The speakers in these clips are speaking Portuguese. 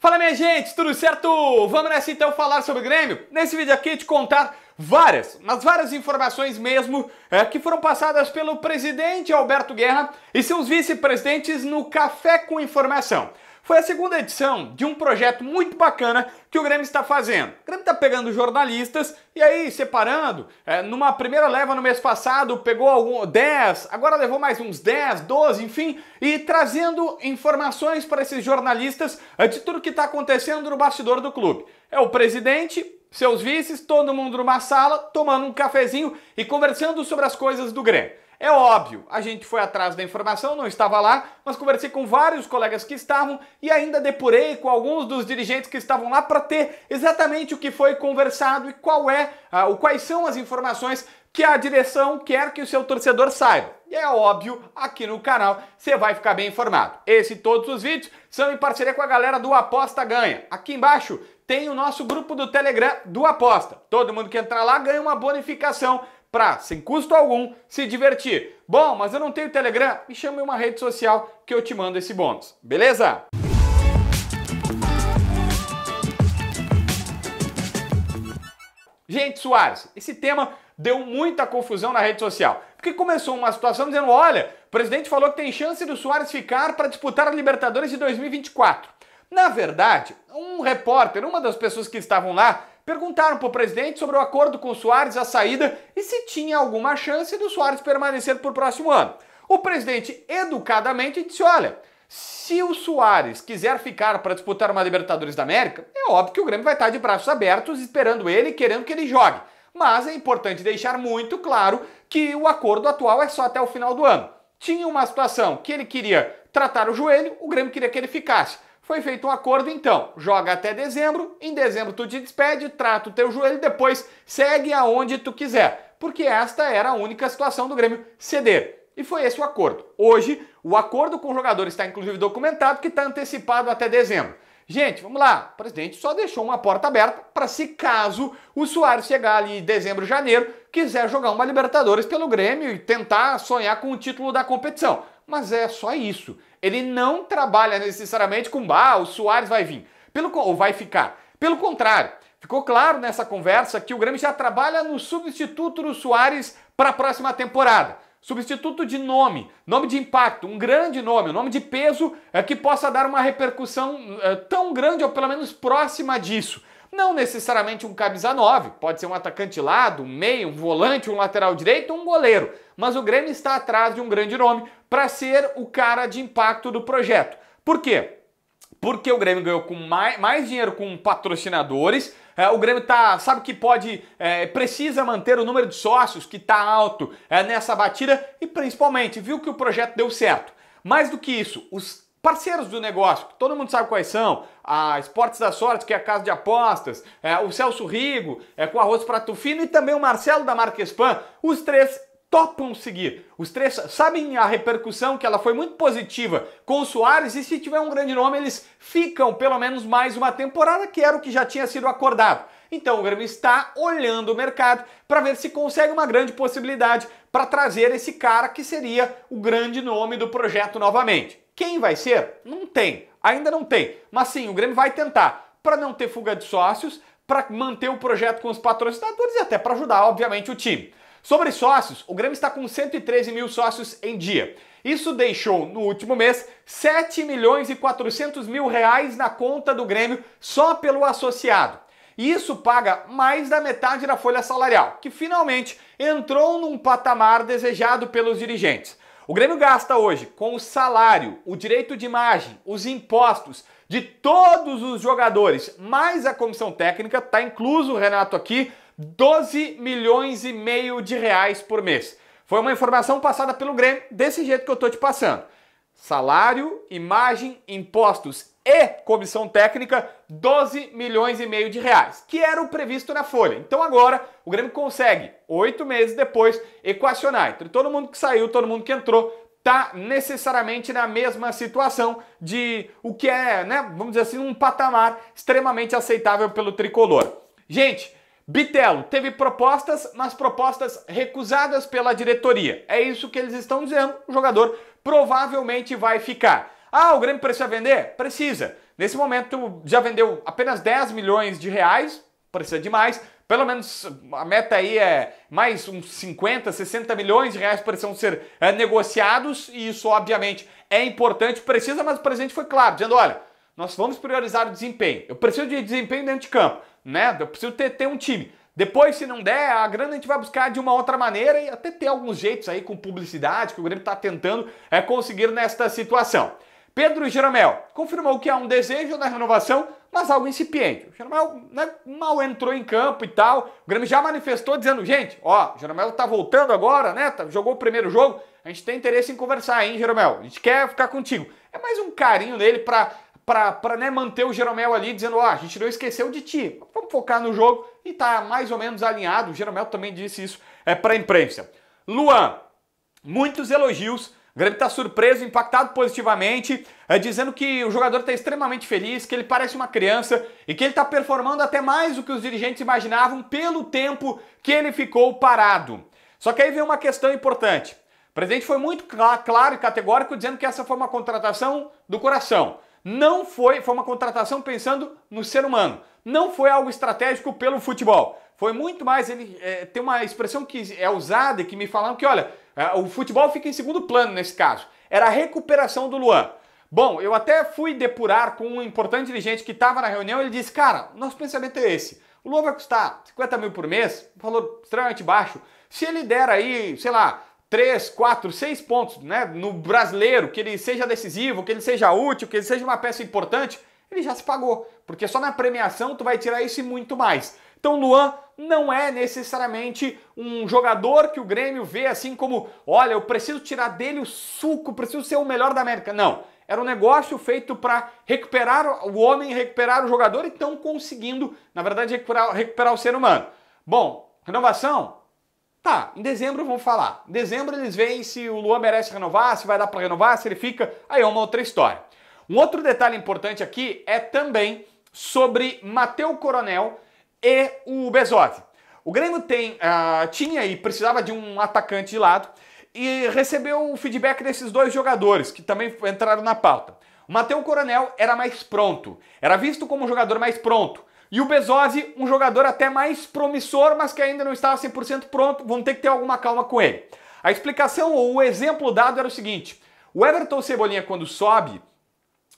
Fala minha gente, tudo certo? Vamos nessa então falar sobre o Grêmio? Nesse vídeo aqui te contar várias, mas várias informações mesmo é, que foram passadas pelo presidente Alberto Guerra e seus vice-presidentes no Café com Informação foi a segunda edição de um projeto muito bacana que o Grêmio está fazendo. O Grêmio está pegando jornalistas e aí separando. É, numa primeira leva no mês passado, pegou algum, 10, agora levou mais uns 10, 12, enfim, e trazendo informações para esses jornalistas de tudo que está acontecendo no bastidor do clube. É o presidente, seus vices, todo mundo numa sala, tomando um cafezinho e conversando sobre as coisas do Grêmio. É óbvio, a gente foi atrás da informação, não estava lá, mas conversei com vários colegas que estavam e ainda depurei com alguns dos dirigentes que estavam lá para ter exatamente o que foi conversado e qual é, ah, quais são as informações que a direção quer que o seu torcedor saiba. E é óbvio, aqui no canal você vai ficar bem informado. Esse e todos os vídeos são em parceria com a galera do Aposta Ganha. Aqui embaixo tem o nosso grupo do Telegram do Aposta. Todo mundo que entrar lá ganha uma bonificação para, sem custo algum, se divertir. Bom, mas eu não tenho Telegram? Me chama em uma rede social que eu te mando esse bônus, beleza? Gente, Soares, esse tema deu muita confusão na rede social. Porque começou uma situação dizendo: olha, o presidente falou que tem chance do Soares ficar para disputar a Libertadores de 2024. Na verdade, um repórter, uma das pessoas que estavam lá, perguntaram para o presidente sobre o acordo com o Soares, a saída e se tinha alguma chance do Soares permanecer por próximo ano. O presidente, educadamente, disse: olha, se o Soares quiser ficar para disputar uma Libertadores da América, é óbvio que o Grêmio vai estar tá de braços abertos, esperando ele, querendo que ele jogue. Mas é importante deixar muito claro que o acordo atual é só até o final do ano. Tinha uma situação que ele queria tratar o joelho, o Grêmio queria que ele ficasse. Foi feito um acordo então, joga até dezembro, em dezembro tu te despede, trata o teu joelho, depois segue aonde tu quiser, porque esta era a única situação do Grêmio ceder. E foi esse o acordo. Hoje, o acordo com o jogador está inclusive documentado que está antecipado até dezembro. Gente, vamos lá. O presidente só deixou uma porta aberta para se caso o Soares chegar ali em dezembro, janeiro, quiser jogar uma Libertadores pelo Grêmio e tentar sonhar com o título da competição mas é só isso. Ele não trabalha necessariamente com Bah. o Soares vai vir, pelo ou vai ficar. Pelo contrário, ficou claro nessa conversa que o Grêmio já trabalha no substituto do Soares para a próxima temporada. Substituto de nome, nome de impacto, um grande nome, um nome de peso é, que possa dar uma repercussão é, tão grande ou pelo menos próxima disso. Não necessariamente um camisa 9, pode ser um atacante lado, um meio, um volante, um lateral direito, um goleiro. Mas o Grêmio está atrás de um grande nome para ser o cara de impacto do projeto. Por quê? Porque o Grêmio ganhou com mais, mais dinheiro com patrocinadores, é, o Grêmio tá, sabe que pode, é, precisa manter o número de sócios que está alto é, nessa batida e principalmente viu que o projeto deu certo. Mais do que isso, os parceiros do negócio, que todo mundo sabe quais são, a Esportes da Sorte, que é a casa de apostas, é, o Celso Rigo, é com arroz prato fino e também o Marcelo da Marquespan. os três topam seguir. Os três sabem a repercussão que ela foi muito positiva com o Soares e se tiver um grande nome eles ficam pelo menos mais uma temporada, que era o que já tinha sido acordado. Então o Grêmio está olhando o mercado para ver se consegue uma grande possibilidade para trazer esse cara que seria o grande nome do projeto novamente. Quem vai ser? Não tem. Ainda não tem. Mas sim, o Grêmio vai tentar. Para não ter fuga de sócios, para manter o projeto com os patrocinadores e até para ajudar, obviamente, o time. Sobre sócios, o Grêmio está com 113 mil sócios em dia. Isso deixou, no último mês, 7 milhões e 400 mil reais na conta do Grêmio só pelo associado. E isso paga mais da metade da folha salarial, que finalmente entrou num patamar desejado pelos dirigentes. O Grêmio gasta hoje com o salário, o direito de imagem, os impostos de todos os jogadores, mais a comissão técnica, tá incluso o Renato aqui, 12 milhões e meio de reais por mês. Foi uma informação passada pelo Grêmio desse jeito que eu tô te passando. Salário, imagem, impostos e comissão técnica 12 milhões e meio de reais, que era o previsto na folha. Então agora o Grêmio consegue, oito meses depois, equacionar entre todo mundo que saiu, todo mundo que entrou, tá necessariamente na mesma situação de o que é, né, vamos dizer assim, um patamar extremamente aceitável pelo tricolor. Gente, Bitelo teve propostas, mas propostas recusadas pela diretoria. É isso que eles estão dizendo. O jogador provavelmente vai ficar. Ah, o Grêmio precisa vender? Precisa. Nesse momento já vendeu apenas 10 milhões de reais, precisa de mais. Pelo menos a meta aí é mais uns 50, 60 milhões de reais precisam ser é, negociados e isso obviamente é importante, precisa, mas o presidente foi claro, dizendo, olha, nós vamos priorizar o desempenho. Eu preciso de desempenho dentro de campo, né? Eu preciso ter, ter um time. Depois, se não der, a grana a gente vai buscar de uma outra maneira e até ter alguns jeitos aí com publicidade que o Grêmio está tentando é, conseguir nesta situação. Pedro Jeromel confirmou que há um desejo da renovação, mas algo incipiente. O Jeromel né, mal entrou em campo e tal. O Grêmio já manifestou dizendo, gente, ó, o Jeromel tá voltando agora, né? Tá, jogou o primeiro jogo. A gente tem interesse em conversar, hein, Jeromel? A gente quer ficar contigo. É mais um carinho dele pra, pra, pra né, manter o Jeromel ali, dizendo, ó, a gente não esqueceu de ti. Vamos focar no jogo e tá mais ou menos alinhado. O Jeromel também disse isso é, pra imprensa. Luan, muitos elogios o Grêmio está surpreso, impactado positivamente, é, dizendo que o jogador está extremamente feliz, que ele parece uma criança e que ele está performando até mais do que os dirigentes imaginavam pelo tempo que ele ficou parado. Só que aí vem uma questão importante. O presidente foi muito claro e categórico dizendo que essa foi uma contratação do coração. Não foi, foi uma contratação pensando no ser humano. Não foi algo estratégico pelo futebol. Foi muito mais ele. É, tem uma expressão que é usada e que me falaram que, olha, é, o futebol fica em segundo plano nesse caso. Era a recuperação do Luan. Bom, eu até fui depurar com um importante dirigente que estava na reunião. Ele disse: Cara, nosso pensamento é esse. O Luan vai custar 50 mil por mês, um valor extremamente baixo. Se ele der aí, sei lá, 3, 4, 6 pontos né, no brasileiro, que ele seja decisivo, que ele seja útil, que ele seja uma peça importante, ele já se pagou. Porque só na premiação tu vai tirar isso e muito mais. Então, Luan não é necessariamente um jogador que o Grêmio vê assim como, olha, eu preciso tirar dele o suco, preciso ser o melhor da América. Não. Era um negócio feito para recuperar o homem, recuperar o jogador e estão conseguindo, na verdade, recuperar, recuperar o ser humano. Bom, renovação? Tá, em dezembro vamos falar. Em dezembro eles veem se o Luan merece renovar, se vai dar para renovar, se ele fica. Aí é uma outra história. Um outro detalhe importante aqui é também sobre Mateu Coronel, e o Bezotti. O Grêmio tem, uh, tinha e precisava de um atacante de lado e recebeu o feedback desses dois jogadores que também entraram na pauta. O Matheus Coronel era mais pronto, era visto como um jogador mais pronto. E o Bezosi, um jogador até mais promissor, mas que ainda não estava 100% pronto, vamos ter que ter alguma calma com ele. A explicação ou o exemplo dado era o seguinte: o Everton Cebolinha, quando sobe,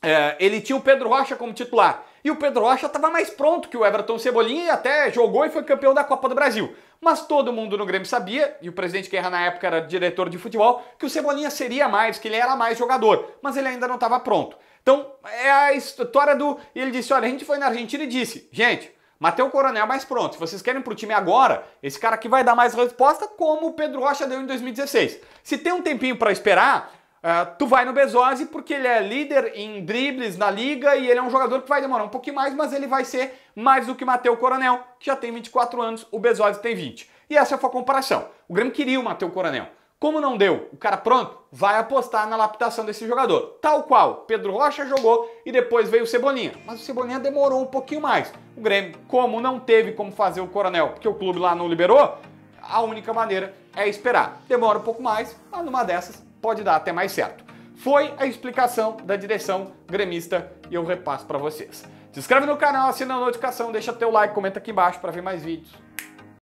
eh, ele tinha o Pedro Rocha como titular. E o Pedro Rocha estava mais pronto que o Everton Cebolinha e até jogou e foi campeão da Copa do Brasil. Mas todo mundo no Grêmio sabia, e o presidente Guerra na época era diretor de futebol, que o Cebolinha seria mais, que ele era mais jogador, mas ele ainda não estava pronto. Então é a história do. E ele disse: olha, a gente foi na Argentina e disse, gente. Mateu Coronel mais pronto. Se vocês querem pro time agora, esse cara aqui vai dar mais resposta, como o Pedro Rocha deu em 2016. Se tem um tempinho para esperar, ah, tu vai no Bezosi porque ele é líder em dribles na liga e ele é um jogador que vai demorar um pouquinho mais, mas ele vai ser mais do que Mateu Coronel, que já tem 24 anos, o Bezosi tem 20. E essa foi a comparação. O Grêmio queria o Mateu Coronel. Como não deu, o cara pronto, vai apostar na lapidação desse jogador. Tal qual Pedro Rocha jogou e depois veio o Cebolinha. Mas o Cebolinha demorou um pouquinho mais. O Grêmio, como não teve como fazer o Coronel, porque o clube lá não liberou, a única maneira é esperar. Demora um pouco mais, mas numa dessas pode dar até mais certo. Foi a explicação da direção gremista e eu repasso para vocês. Se inscreve no canal, assina a notificação, deixa teu like, comenta aqui embaixo para ver mais vídeos.